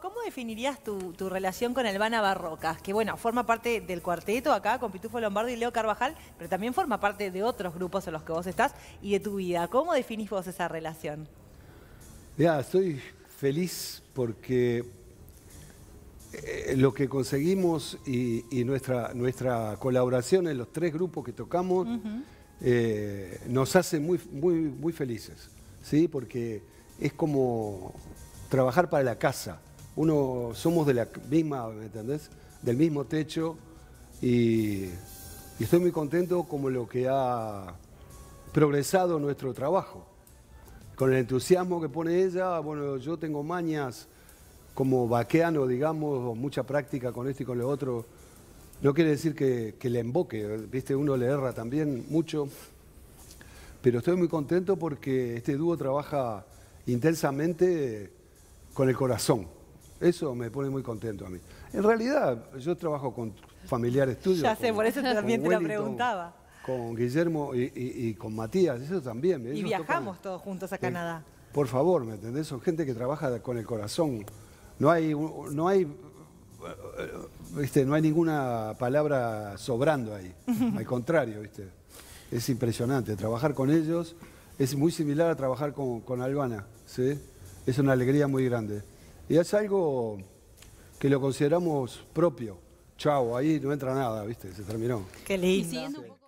¿cómo definirías tu, relación con Albana Barrocas? Que bueno, forma parte del cuarteto acá con Pitufo Lombardo y Leo Carvajal, pero también forma parte de otros grupos en los que vos estás y de tu vida. ¿Cómo definís vos esa relación? Ya, estoy feliz porque eh, lo que conseguimos y, nuestra, nuestra colaboración en los tres grupos que tocamos eh, nos hace muy, muy, muy felices, ¿sí? porque es como trabajar para la casa uno somos de la misma, ¿me entendés? Del mismo techo y, estoy muy contento como lo que ha progresado nuestro trabajo. Con el entusiasmo que pone ella, bueno, yo tengo mañas como vaqueano, digamos, mucha práctica con esto y con lo otro. No quiere decir que, le emboque, viste, uno le erra también mucho. Pero estoy muy contento porque este dúo trabaja intensamente con el corazón eso me pone muy contento a mí. En realidad, yo trabajo con familiares tuyos Ya sé, con, por eso también te lo preguntaba. Con Guillermo y, con Matías, eso también. Y viajamos todos juntos a eh, Canadá. por favor, ¿me entendés? Son gente que trabaja con el corazón. No hay, no hay, No hay ninguna palabra sobrando ahí. Al contrario, ¿viste? Es impresionante. Trabajar con ellos es muy similar a trabajar con, con Albana, ¿sí? Es una alegría muy grande. Y es algo que lo consideramos propio. Chau, ahí no entra nada, ¿viste? Se terminó. Qué lindo.